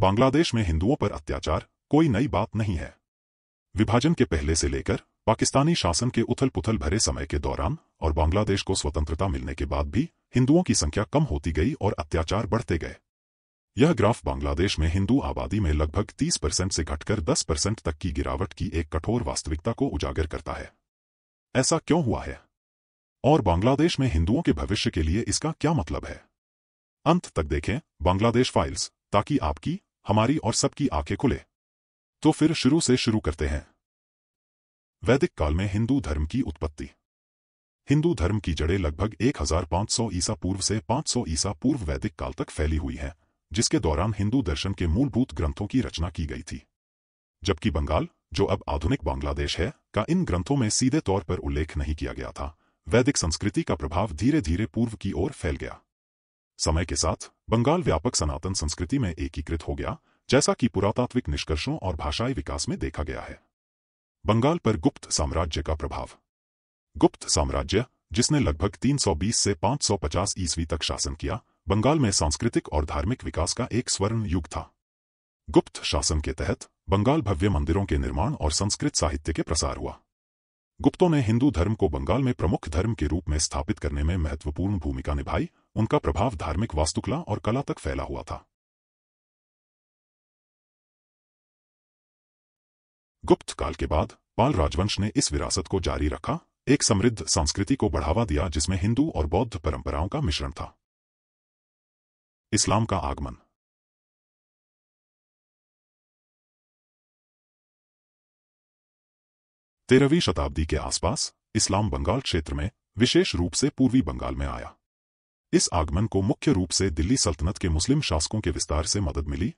बांग्लादेश में हिंदुओं पर अत्याचार कोई नई बात नहीं है विभाजन के पहले से लेकर पाकिस्तानी शासन के उथल पुथल भरे समय के दौरान और बांग्लादेश को स्वतंत्रता मिलने के बाद भी हिंदुओं की संख्या कम होती गई और अत्याचार बढ़ते गए यह ग्राफ बांग्लादेश में हिंदू आबादी में लगभग 30 परसेंट से घटकर 10 परसेंट तक की गिरावट की एक कठोर वास्तविकता को उजागर करता है ऐसा क्यों हुआ है और बांग्लादेश में हिंदुओं के भविष्य के लिए इसका क्या मतलब है अंत तक देखें बांग्लादेश फाइल्स ताकि आपकी हमारी और सबकी आंखें खुले तो फिर शुरू से शुरू करते हैं वैदिक काल में हिंदू धर्म की उत्पत्ति हिंदू धर्म की जड़ें लगभग 1500 ईसा पूर्व से 500 ईसा पूर्व वैदिक काल तक फैली हुई है जिसके दौरान हिंदू दर्शन के मूलभूत ग्रंथों की रचना की गई थी जबकि बंगाल जो अब आधुनिक बांग्लादेश है का इन ग्रंथों में सीधे तौर पर उल्लेख नहीं किया गया था वैदिक संस्कृति का प्रभाव धीरे धीरे पूर्व की ओर फैल गया समय के साथ बंगाल व्यापक सनातन संस्कृति में एकीकृत हो गया जैसा कि पुरातात्विक निष्कर्षों और भाषाई विकास में देखा गया है बंगाल पर गुप्त साम्राज्य का प्रभाव गुप्त साम्राज्य जिसने लगभग 320 से 550 ईस्वी तक शासन किया बंगाल में सांस्कृतिक और धार्मिक विकास का एक स्वर्ण युग था गुप्त शासन के तहत बंगाल भव्य मंदिरों के निर्माण और संस्कृत साहित्य के प्रसार हुआ गुप्तों ने हिंदू धर्म को बंगाल में प्रमुख धर्म के रूप में स्थापित करने में महत्वपूर्ण भूमिका निभाई उनका प्रभाव धार्मिक वास्तुकला और कला तक फैला हुआ था गुप्त काल के बाद पाल राजवंश ने इस विरासत को जारी रखा एक समृद्ध संस्कृति को बढ़ावा दिया जिसमें हिंदू और बौद्ध परंपराओं का मिश्रण था इस्लाम का आगमन तेरहवीं शताब्दी के आसपास इस्लाम बंगाल क्षेत्र में विशेष रूप से पूर्वी बंगाल में आया इस आगमन को मुख्य रूप से दिल्ली सल्तनत के मुस्लिम शासकों के विस्तार से मदद मिली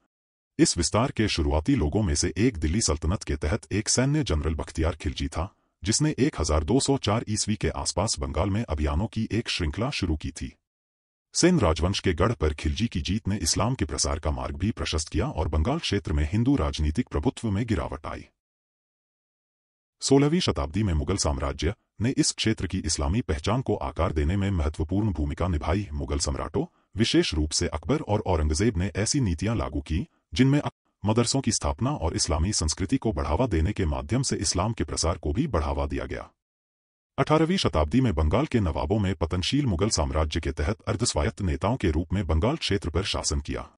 इस विस्तार के शुरुआती लोगों में से एक दिल्ली सल्तनत के तहत एक सैन्य जनरल बख्तियार खिलजी था जिसने 1204 ईस्वी के आसपास बंगाल में अभियानों की एक श्रृंखला शुरू की थी सेन राजवंश के गढ़ पर खिलजी की जीत ने इस्लाम के प्रसार का मार्ग भी प्रशस्त किया और बंगाल क्षेत्र में हिंदू राजनीतिक प्रभुत्व में गिरावट आई सोलहवीं शताब्दी में मुगल साम्राज्य ने इस क्षेत्र की इस्लामी पहचान को आकार देने में महत्वपूर्ण भूमिका निभाई मुगल सम्राटों विशेष रूप से अकबर और औरंगजेब ने ऐसी नीतियां लागू की जिनमें मदरसों की स्थापना और इस्लामी संस्कृति को बढ़ावा देने के माध्यम से इस्लाम के प्रसार को भी बढ़ावा दिया गया अठारहवीं शताब्दी में बंगाल के नवाबों में पतनशील मुगल साम्राज्य के तहत अर्धस्वायत्त नेताओं के रूप में बंगाल क्षेत्र पर शासन किया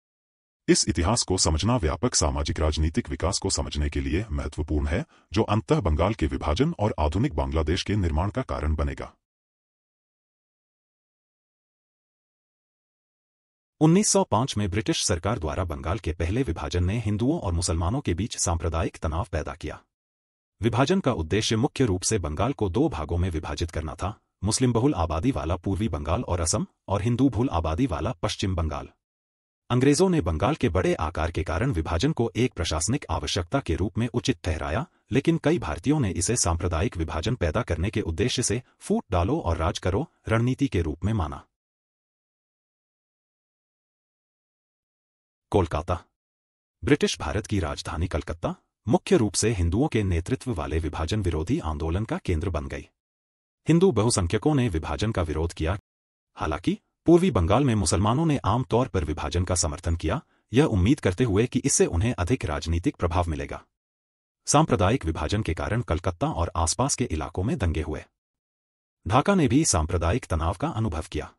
इस इतिहास को समझना व्यापक सामाजिक राजनीतिक विकास को समझने के लिए महत्वपूर्ण है जो अंत बंगाल के विभाजन और आधुनिक बांग्लादेश के निर्माण का कारण बनेगा 1905 में ब्रिटिश सरकार द्वारा बंगाल के पहले विभाजन ने हिंदुओं और मुसलमानों के बीच सांप्रदायिक तनाव पैदा किया विभाजन का उद्देश्य मुख्य रूप से बंगाल को दो भागों में विभाजित करना था मुस्लिम बहुल आबादी वाला पूर्वी बंगाल और असम और हिंदू बहुल आबादी वाला पश्चिम बंगाल अंग्रेजों ने बंगाल के बड़े आकार के कारण विभाजन को एक प्रशासनिक आवश्यकता के रूप में उचित ठहराया लेकिन कई भारतीयों ने इसे सांप्रदायिक विभाजन पैदा करने के उद्देश्य से फूट डालो और राज करो रणनीति के रूप में माना कोलकाता ब्रिटिश भारत की राजधानी कलकत्ता मुख्य रूप से हिंदुओं के नेतृत्व वाले विभाजन विरोधी आंदोलन का केंद्र बन गई हिंदू बहुसंख्यकों ने विभाजन का विरोध किया हालांकि पूर्वी बंगाल में मुसलमानों ने आमतौर पर विभाजन का समर्थन किया यह उम्मीद करते हुए कि इससे उन्हें अधिक राजनीतिक प्रभाव मिलेगा सांप्रदायिक विभाजन के कारण कलकत्ता और आसपास के इलाकों में दंगे हुए ढाका ने भी सांप्रदायिक तनाव का अनुभव किया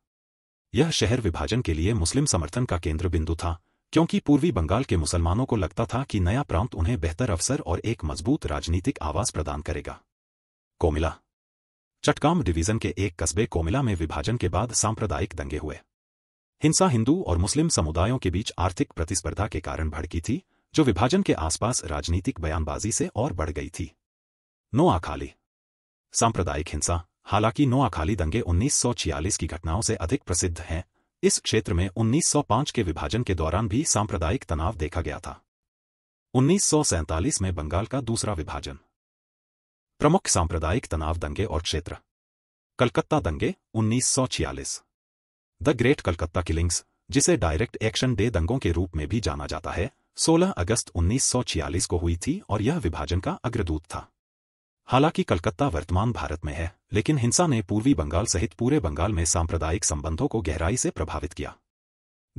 यह शहर विभाजन के लिए मुस्लिम समर्थन का केंद्र बिंदु था क्योंकि पूर्वी बंगाल के मुसलमानों को लगता था कि नया प्रांत उन्हें बेहतर अवसर और एक मजबूत राजनीतिक आवाज प्रदान करेगा कोमिला चटगाम डिवीजन के एक कस्बे कोमिला में विभाजन के बाद सांप्रदायिक दंगे हुए हिंसा हिंदू और मुस्लिम समुदायों के बीच आर्थिक प्रतिस्पर्धा के कारण भड़की थी जो विभाजन के आसपास राजनीतिक बयानबाजी से और बढ़ गई थी नो अखाली सांप्रदायिक हिंसा हालांकि नो अखाली दंगे 1946 की घटनाओं से अधिक प्रसिद्ध हैं इस क्षेत्र में 1905 के विभाजन के दौरान भी सांप्रदायिक तनाव देखा गया था उन्नीस में बंगाल का दूसरा विभाजन प्रमुख सांप्रदायिक तनाव दंगे और क्षेत्र कलकत्ता दंगे 1946 द ग्रेट कलकत्ता किलिंग्स जिसे डायरेक्ट एक्शन डे दंगों के रूप में भी जाना जाता है 16 अगस्त 1946 को हुई थी और यह विभाजन का अग्रदूत था हालांकि कलकत्ता वर्तमान भारत में है लेकिन हिंसा ने पूर्वी बंगाल सहित पूरे बंगाल में सांप्रदायिक संबंधों को गहराई से प्रभावित किया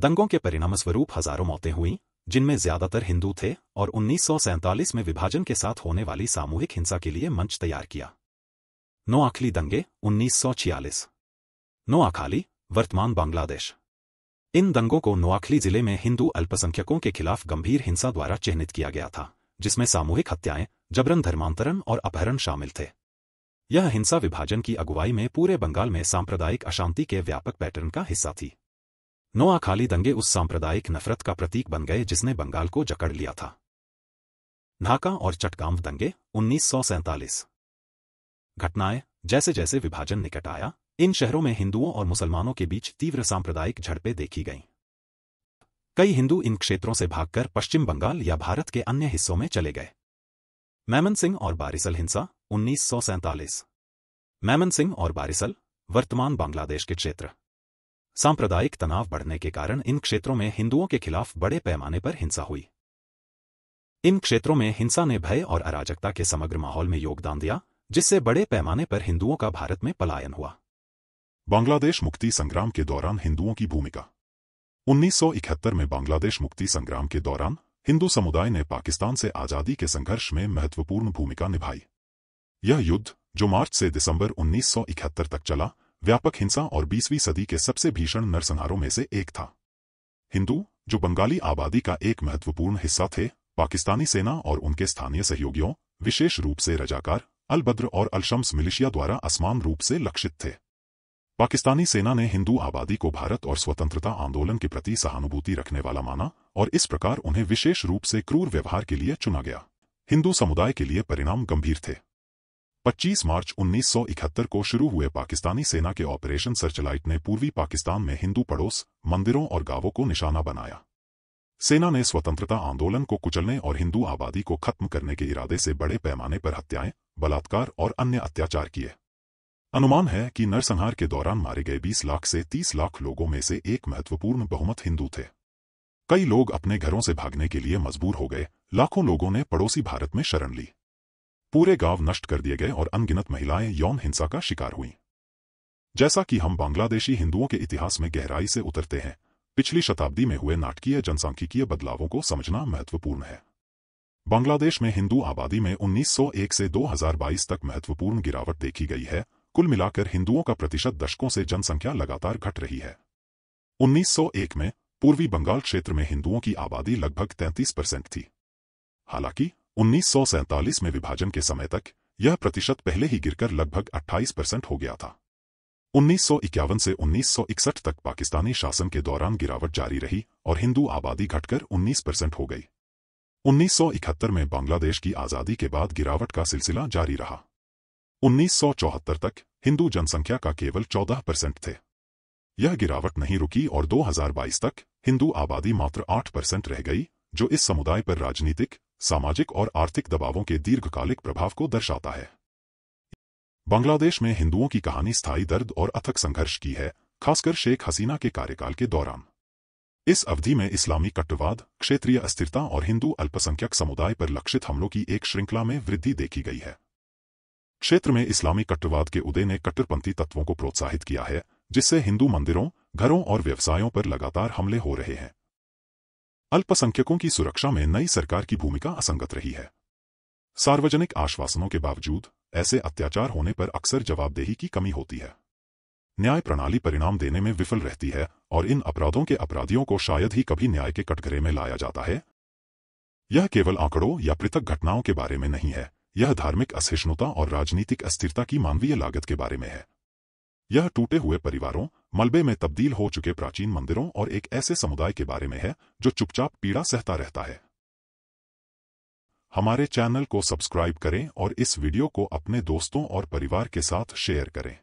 दंगों के परिणामस्वरूप हजारों मौतें हुईं जिनमें ज्यादातर हिंदू थे और उन्नीस में विभाजन के साथ होने वाली सामूहिक हिंसा के लिए मंच तैयार किया नोआखली आखली दंगे 1946 नौ आखाली वर्तमान बांग्लादेश इन दंगों को नोआखली जिले में हिंदू अल्पसंख्यकों के खिलाफ गंभीर हिंसा द्वारा चिन्हित किया गया था जिसमें सामूहिक हत्याएं जबरन धर्मांतरण और अपहरण शामिल थे यह हिंसा विभाजन की अगुवाई में पूरे बंगाल में सांप्रदायिक अशांति के व्यापक पैटर्न का हिस्सा थी नोआ खाली दंगे उस सांप्रदायिक नफरत का प्रतीक बन गए जिसने बंगाल को जकड़ लिया था ढाका और चटकाम दंगे उन्नीस घटनाएं जैसे जैसे विभाजन निकट आया इन शहरों में हिंदुओं और मुसलमानों के बीच तीव्र सांप्रदायिक झड़पें देखी गईं कई हिंदू इन क्षेत्रों से भागकर पश्चिम बंगाल या भारत के अन्य हिस्सों में चले गए मैमन सिंह और बारिसल हिंसा उन्नीस सौ मैमन सिंह और बारिसल वर्तमान बांग्लादेश के क्षेत्र सांप्रदायिक तनाव बढ़ने के कारण इन क्षेत्रों में हिंदुओं के खिलाफ बड़े पैमाने पर हिंसा हुई इन क्षेत्रों में हिंसा ने भय और अराजकता के समग्र माहौल में योगदान दिया जिससे बड़े पैमाने पर हिंदुओं का भारत में पलायन हुआ बांग्लादेश मुक्ति संग्राम के दौरान हिंदुओं की भूमिका 1971 में बांग्लादेश मुक्ति संग्राम के दौरान हिंदू समुदाय ने पाकिस्तान से आज़ादी के संघर्ष में महत्वपूर्ण भूमिका निभाई यह युद्ध जो मार्च से दिसंबर 1971 तक चला व्यापक हिंसा और 20वीं सदी के सबसे भीषण नरसंहारों में से एक था हिंदू जो बंगाली आबादी का एक महत्वपूर्ण हिस्सा थे पाकिस्तानी सेना और उनके स्थानीय सहयोगियों विशेष रूप से रजाकार अलबद्र और अलशम्स मिलिशिया द्वारा असमान रूप से लक्षित थे पाकिस्तानी सेना ने हिंदू आबादी को भारत और स्वतंत्रता आंदोलन के प्रति सहानुभूति रखने वाला माना और इस प्रकार उन्हें विशेष रूप से क्रूर व्यवहार के लिए चुना गया हिंदू समुदाय के लिए परिणाम गंभीर थे 25 मार्च 1971 को शुरू हुए पाकिस्तानी सेना के ऑपरेशन सर्चलाइट ने पूर्वी पाकिस्तान में हिंदू पड़ोस मंदिरों और गांवों को निशाना बनाया सेना ने स्वतंत्रता आंदोलन को कुचलने और हिंदू आबादी को खत्म करने के इरादे से बड़े पैमाने पर हत्याएं बलात्कार और अन्य अत्याचार किए अनुमान है कि नरसंहार के दौरान मारे गए 20 लाख से 30 लाख लोगों में से एक महत्वपूर्ण बहुमत हिंदू थे कई लोग अपने घरों से भागने के लिए मजबूर हो गए लाखों लोगों ने पड़ोसी भारत में शरण ली पूरे गांव नष्ट कर दिए गए और अनगिनत महिलाएं यौन हिंसा का शिकार हुईं जैसा कि हम बांग्लादेशी हिंदुओं के इतिहास में गहराई से उतरते हैं पिछली शताब्दी में हुए नाटकीय जनसांख्यिकीय बदलावों को समझना महत्वपूर्ण है बांग्लादेश में हिंदू आबादी में 1901 से 2022 तक महत्वपूर्ण गिरावट देखी गई है कुल मिलाकर हिंदुओं का प्रतिशत दशकों से जनसंख्या लगातार घट रही है 1901 में पूर्वी बंगाल क्षेत्र में हिंदुओं की आबादी लगभग 33 परसेंट थी हालांकि उन्नीस में विभाजन के समय तक यह प्रतिशत पहले ही गिरकर लगभग 28 परसेंट हो गया था उन्नीस से 1961 तक पाकिस्तानी शासन के दौरान गिरावट जारी रही और हिंदू आबादी घटकर 19 परसेंट हो गई 1971 में बांग्लादेश की आज़ादी के बाद गिरावट का सिलसिला जारी रहा 1974 तक हिंदू जनसंख्या का केवल 14 परसेंट थे यह गिरावट नहीं रुकी और 2022 तक हिंदू आबादी मात्र 8 परसेंट रह गई जो इस समुदाय पर राजनीतिक सामाजिक और आर्थिक दबावों के दीर्घकालिक प्रभाव को दर्शाता है बांग्लादेश में हिंदुओं की कहानी स्थायी दर्द और अथक संघर्ष की है खासकर शेख हसीना के कार्यकाल के दौरान इस अवधि में इस्लामी कट्टवाद क्षेत्रीय अस्थिरता और हिंदू अल्पसंख्यक समुदाय पर लक्षित हमलों की एक श्रृंखला में वृद्धि देखी गई है क्षेत्र में इस्लामी कट्टवाद के उदय ने कट्टरपंथी तत्वों को प्रोत्साहित किया है जिससे हिंदू मंदिरों घरों और व्यवसायों पर लगातार हमले हो रहे हैं अल्पसंख्यकों की सुरक्षा में नई सरकार की भूमिका असंगत रही है सार्वजनिक आश्वासनों के बावजूद ऐसे अत्याचार होने पर अक्सर जवाबदेही की कमी होती है न्याय प्रणाली परिणाम देने में विफल रहती है और इन अपराधों के अपराधियों को शायद ही कभी न्याय के कटघरे में लाया जाता है यह केवल आंकड़ों या पृथक घटनाओं के बारे में नहीं है यह धार्मिक असहिष्णुता और राजनीतिक अस्थिरता की मानवीय लागत के बारे में है यह टूटे हुए परिवारों मलबे में तब्दील हो चुके प्राचीन मंदिरों और एक ऐसे समुदाय के बारे में है जो चुपचाप पीड़ा सहता रहता है हमारे चैनल को सब्सक्राइब करें और इस वीडियो को अपने दोस्तों और परिवार के साथ शेयर करें